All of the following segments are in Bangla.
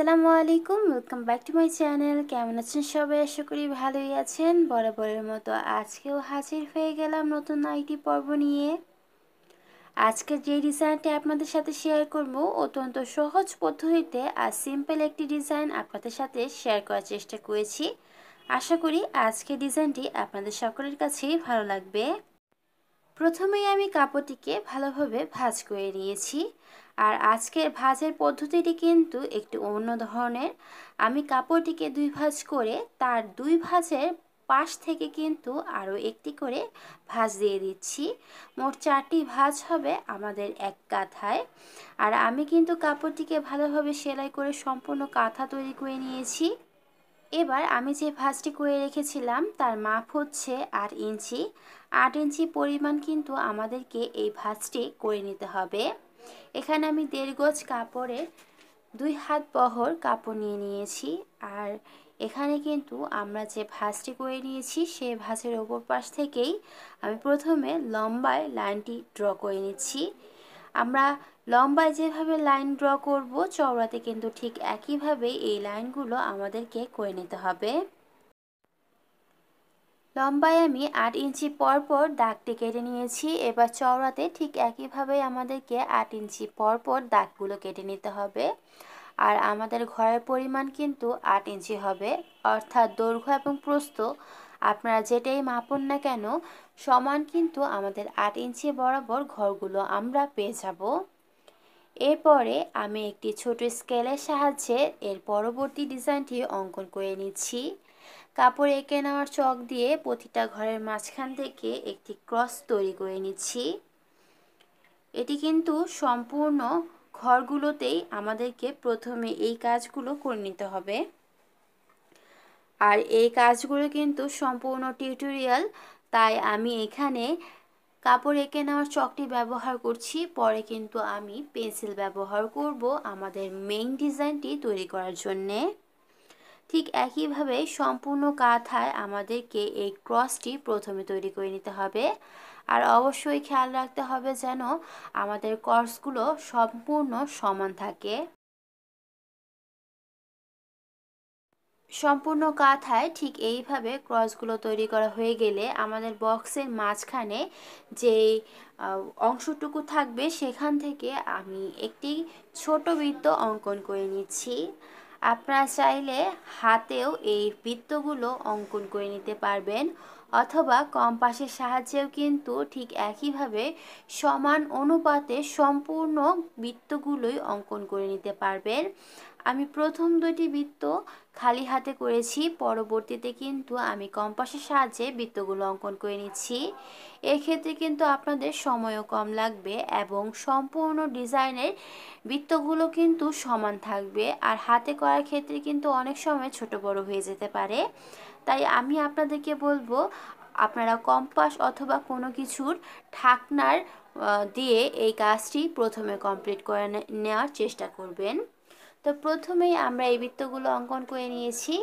আসসালামু আলাইকুম welcome back to my channel কেমন আছেন সবাই আশা করি ভালোই আছেন বরাবরের মতো আজকেও হাজির হয়ে গেলাম নতুন আইটি পর্ব নিয়ে আজকে যে ডিজাইনটি আপনাদের সাথে শেয়ার করব অত্যন্ত সহজ পদ্ধতিতে আর সিম্পল একটি ডিজাইন আপনাদের সাথে শেয়ার করার চেষ্টা করেছি আশা করি আজকে ডিজাইনটি আপনাদের সকলের কাছেই ভালো লাগবে প্রথমেই আমি কাপড়টিকে ভালোভাবে ভাজ করে নিয়েছি আর আজকের ভাজের পদ্ধতিটি কিন্তু একটি অন্য ধরনের আমি কাপড়টিকে দুই ভাজ করে তার দুই ভাজের পাশ থেকে কিন্তু আরও একটি করে ভাঁজ দিয়ে দিচ্ছি মোট চারটি ভাঁজ হবে আমাদের এক কাঁথায় আর আমি কিন্তু কাপড়টিকে ভালোভাবে সেলাই করে সম্পূর্ণ কাঁথা তৈরি করে নিয়েছি এবার আমি যে ভাঁজটি করে রেখেছিলাম তার মাপ হচ্ছে আট ইঞ্চি আট ইঞ্চি পরিমাণ কিন্তু আমাদেরকে এই ভাঁজটি করে নিতে হবে এখানে আমি দেড় গজ কাপড়ে দুই হাত বহর কাপড় নিয়ে নিয়েছি আর এখানে কিন্তু আমরা যে ভাঁজটি করে নিয়েছি সে ভাঁজের ওপর পাশ থেকেই আমি প্রথমে লম্বায় লাইনটি ড্র করে নিচ্ছি আমরা লম্বায় যেভাবে লাইন ড্র করব চওড়াতে কিন্তু ঠিক একইভাবে এই লাইনগুলো আমাদেরকে করে নিতে হবে লম্বায় আমি আট ইঞ্চি পরপর দাগটি কেটে নিয়েছি এবার চওড়াতে ঠিক একইভাবে আমাদেরকে আট ইঞ্চি পরপর দাগগুলো কেটে নিতে হবে আর আমাদের ঘরের পরিমাণ কিন্তু আট ইঞ্চি হবে অর্থাৎ দৈর্ঘ্য এবং প্রস্থ আপনারা যেটাই মাপুন না কেন সমান কিন্তু আমাদের আট ইঞ্চি বরাবর ঘরগুলো আমরা পেয়ে যাব এরপরে আমি একটি ছোট স্কেলের সাহায্যে এর পরবর্তী ডিজাইনটি অঙ্কন করে নিচ্ছি কাপড় এঁকে নেওয়ার চক দিয়ে প্রতিটা ঘরের মাঝখান থেকে একটি ক্রস তৈরি করে নিচ্ছি এটি কিন্তু সম্পূর্ণ ঘরগুলোতেই আমাদেরকে প্রথমে এই কাজগুলো করে নিতে হবে আর এই কাজগুলো কিন্তু সম্পূর্ণ টিউটোরিয়াল তাই আমি এখানে কাপড় এঁকে নেওয়ার চকটি ব্যবহার করছি পরে কিন্তু আমি পেন্সিল ব্যবহার করব আমাদের মেইন ডিজাইনটি তৈরি করার জন্যে ঠিক একইভাবে সম্পূর্ণ কাঁথায় আমাদেরকে এই ক্রসটি প্রথমে তৈরি করে নিতে হবে আর অবশ্যই খেয়াল রাখতে হবে যেন আমাদের ক্রসগুলো সম্পূর্ণ সমান থাকে সম্পূর্ণ কাঁথায় ঠিক এইভাবে ক্রসগুলো তৈরি করা হয়ে গেলে আমাদের বক্সের মাঝখানে যে অংশটুকু থাকবে সেখান থেকে আমি একটি ছোট বৃত্ত অঙ্কন করে নিচ্ছি আপনারা চাইলে হাতেও এই বৃত্তগুলো অঙ্কন করে নিতে পারবেন অথবা কম্পাসের সাহায্যেও কিন্তু ঠিক একইভাবে সমান অনুপাতে সম্পূর্ণ বৃত্তগুলোই অঙ্কন করে নিতে পারবেন আমি প্রথম দুইটি বৃত্ত খালি হাতে করেছি পরবর্তীতে কিন্তু আমি কম্পাসের সাহায্যে বৃত্তগুলো অঙ্কন করে নিচ্ছি এক্ষেত্রে কিন্তু আপনাদের সময়ও কম লাগবে এবং সম্পূর্ণ ডিজাইনের বৃত্তগুলো কিন্তু সমান থাকবে আর হাতে করার ক্ষেত্রে কিন্তু অনেক সময় ছোট বড় হয়ে যেতে পারে তাই আমি আপনাদেরকে বলবো আপনারা কম্পাস অথবা কোনো কিছুর ঠাকনার দিয়ে এই কাজটি প্রথমে কমপ্লিট করে নেওয়ার চেষ্টা করবেন তো প্রথমেই আমরা এই বৃত্তগুলো অঙ্কন করে নিয়েছি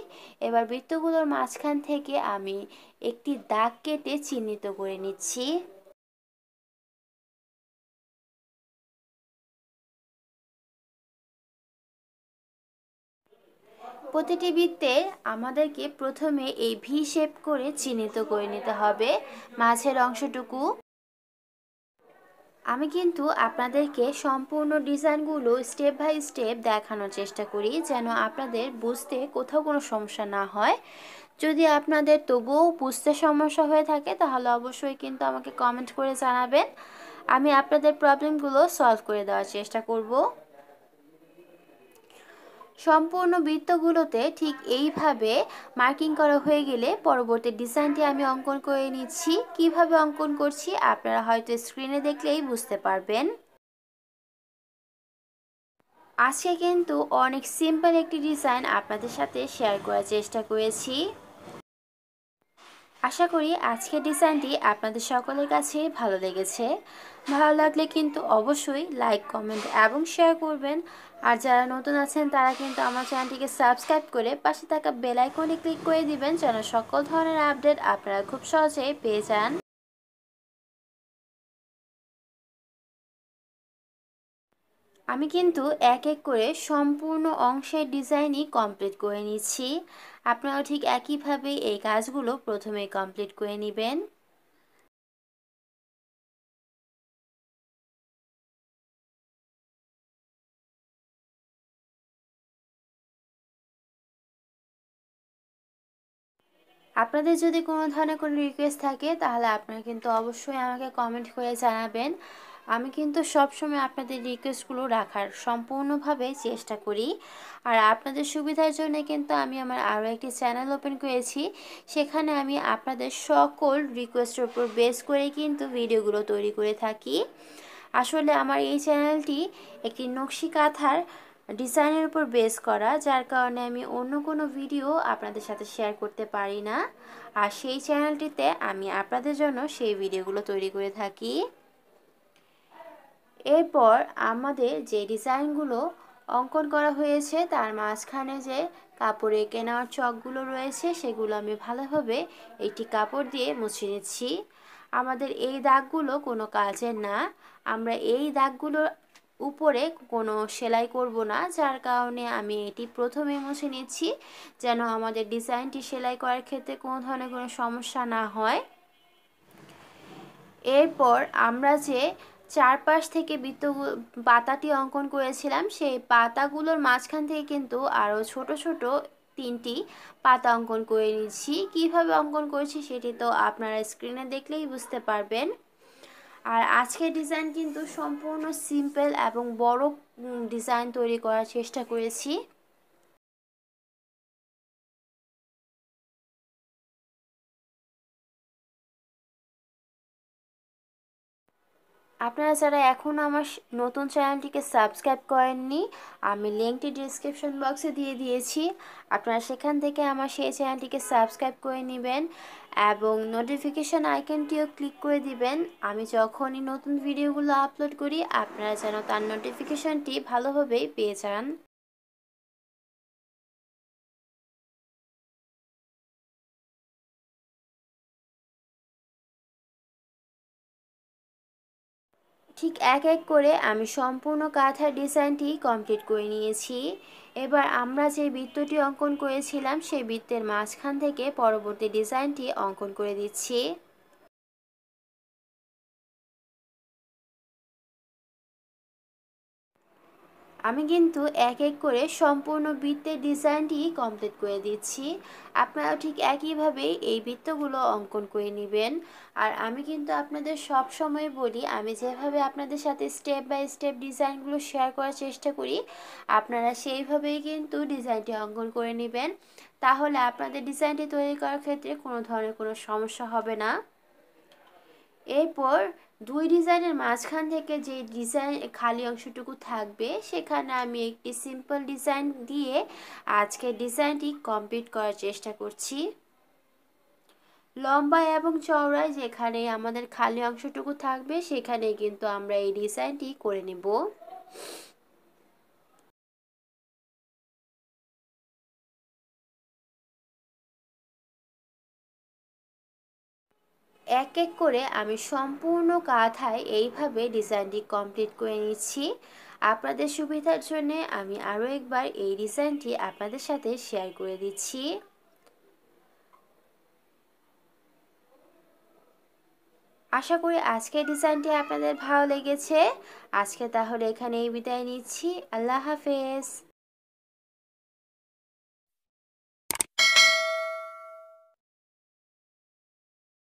এবার বৃত্তগুলোর মাঝখান থেকে আমি একটি দাগ কেটে চিহ্নিত করে নিচ্ছি প্রতিটি বৃত্তে আমাদেরকে প্রথমে এই ভি শেপ করে চিহ্নিত করে নিতে হবে মাঝের অংশটুকু আমি কিন্তু আপনাদেরকে সম্পূর্ণ ডিজাইনগুলো স্টেপ বাই স্টেপ দেখানোর চেষ্টা করি যেন আপনাদের বুঝতে কোথাও কোনো সমস্যা না হয় যদি আপনাদের তবুও বুঝতে সমস্যা হয়ে থাকে তাহলে অবশ্যই কিন্তু আমাকে কমেন্ট করে জানাবেন আমি আপনাদের প্রবলেমগুলো সলভ করে দেওয়ার চেষ্টা করবো সম্পূর্ণ বৃত্তগুলোতে ঠিক এইভাবে মার্কিং করা হয়ে গেলে পরবর্তী ডিজাইনটি আমি অঙ্কন করে নিচ্ছি কিভাবে অঙ্কন করছি আপনারা হয়তো স্ক্রিনে দেখলেই বুঝতে পারবেন আজকে কিন্তু অনেক সিম্পল একটি ডিজাইন আপনাদের সাথে শেয়ার করার চেষ্টা করেছি আশা করি আজকের ডিজাইনটি আপনাদের সকলের কাছে ভালো লেগেছে ভালো লাগলে কিন্তু অবশ্যই লাইক কমেন্ট এবং শেয়ার করবেন আর যারা নতুন আছেন তারা কিন্তু আমার চ্যানেলটিকে সাবস্ক্রাইব করে পাশে থাকা বেল আইকনে ক্লিক করে দিবেন যেন সকল ধরনের আপডেট আপনারা খুব সহজেই পেয়ে যান আমি কিন্তু এক এক করে সম্পূর্ণ অংশের ডিজাইনই কমপ্লিট করে নিচ্ছি আপনারাও ঠিক একইভাবে এই কাজগুলো প্রথমে কমপ্লিট করে নেবেন আপনাদের যদি কোনো ধরনের কোনো রিকোয়েস্ট থাকে তাহলে আপনারা কিন্তু অবশ্যই আমাকে কমেন্ট করে জানাবেন আমি কিন্তু সবসময় আপনাদের রিকোয়েস্টগুলো রাখার সম্পূর্ণভাবে চেষ্টা করি আর আপনাদের সুবিধার জন্য কিন্তু আমি আমার আরও একটি চ্যানেল ওপেন করেছি সেখানে আমি আপনাদের সকল রিকোয়েস্টের উপর বেস করে কিন্তু ভিডিওগুলো তৈরি করে থাকি আসলে আমার এই চ্যানেলটি একটি নকশি কাঁথার ডিজাইনের উপর বেস করা যার কারণে আমি অন্য কোনো ভিডিও আপনাদের সাথে শেয়ার করতে পারি না আর সেই চ্যানেলটিতে আমি আপনাদের জন্য সেই ভিডিওগুলো তৈরি করে থাকি এরপর আমাদের যে ডিজাইনগুলো অঙ্কন করা হয়েছে তার মাঝখানে যে কাপড়ে কেনার চকগুলো রয়েছে সেগুলো আমি ভালোভাবে একটি কাপড় দিয়ে মুছে নিচ্ছি আমাদের এই দাগগুলো কোনো কাজের না আমরা এই দাগগুলোর উপরে কোনো সেলাই করব না যার কারণে আমি এটি প্রথমে মুছে নিচ্ছি যেন আমাদের ডিজাইনটি সেলাই করার ক্ষেত্রে কোনো ধরনের কোনো সমস্যা না হয় এরপর আমরা যে চারপাশ থেকে বৃত্ত পাতাটি অঙ্কন করেছিলাম সেই পাতাগুলোর মাঝখান থেকে কিন্তু আরও ছোট ছোট তিনটি পাতা অঙ্কন করে নিচ্ছি কীভাবে অঙ্কন করেছি সেটি তো আপনারা স্ক্রিনে দেখলেই বুঝতে পারবেন আর আজকের ডিজাইন কিন্তু সম্পূর্ণ সিম্পল এবং বড় ডিজাইন তৈরি করার চেষ্টা করেছি আপনারা যারা এখন আমার নতুন চ্যানেলটিকে সাবস্ক্রাইব করেননি আমি লিঙ্কটি ডিসক্রিপশন বক্সে দিয়ে দিয়েছি আপনারা সেখান থেকে আমার সেই চ্যানেলটিকে সাবস্ক্রাইব করে নেবেন এবং নোটিফিকেশান আইকনটিও ক্লিক করে দিবেন আমি যখনই নতুন ভিডিওগুলো আপলোড করি আপনারা যেন তার নোটিফিকেশানটি ভালোভাবেই পেয়ে যান ঠিক এক এক করে আমি সম্পূর্ণ কাঁথার ডিজাইনটি কমপ্লিট করে নিয়েছি এবার আমরা যে বৃত্তটি অঙ্কন করেছিলাম সেই বৃত্তের মাঝখান থেকে পরবর্তী ডিজাইনটি অঙ্কন করে দিচ্ছি আমি কিন্তু এক এক করে সম্পূর্ণ বৃত্তের ডিজাইনটি কমপ্লিট করে দিচ্ছি আপনারা ঠিক একইভাবে এই বৃত্তগুলো অঙ্কন করে নেবেন আর আমি কিন্তু আপনাদের সব সময় বলি আমি যেভাবে আপনাদের সাথে স্টেপ বাই স্টেপ ডিজাইনগুলো শেয়ার করার চেষ্টা করি আপনারা সেইভাবেই কিন্তু ডিজাইনটি অঙ্কন করে নেবেন তাহলে আপনাদের ডিজাইনটি তৈরি করার ক্ষেত্রে কোনো ধরনের কোনো সমস্যা হবে না এরপর দুই ডিজাইনের মাঝখান থেকে যে ডিজাইন খালি অংশটুকু থাকবে সেখানে আমি একটি সিম্পল ডিজাইন দিয়ে আজকে ডিজাইনটি কমপ্লিট করার চেষ্টা করছি লম্বা এবং চওড়ায় যেখানে আমাদের খালি অংশটুকু থাকবে সেখানে কিন্তু আমরা এই ডিজাইনটি করে নেব এক এক করে আমি সম্পূর্ণ কাঁথায় এইভাবে ডিজাইনটি কমপ্লিট করে নিচ্ছি আপনাদের সুবিধার জন্য আমি আরও একবার এই ডিজাইনটি আপনাদের সাথে শেয়ার করে দিচ্ছি আশা করি আজকের ডিজাইনটি আপনাদের ভালো লেগেছে আজকে তাহলে এখানেই বিদায় নিচ্ছি আল্লাহ হাফেজ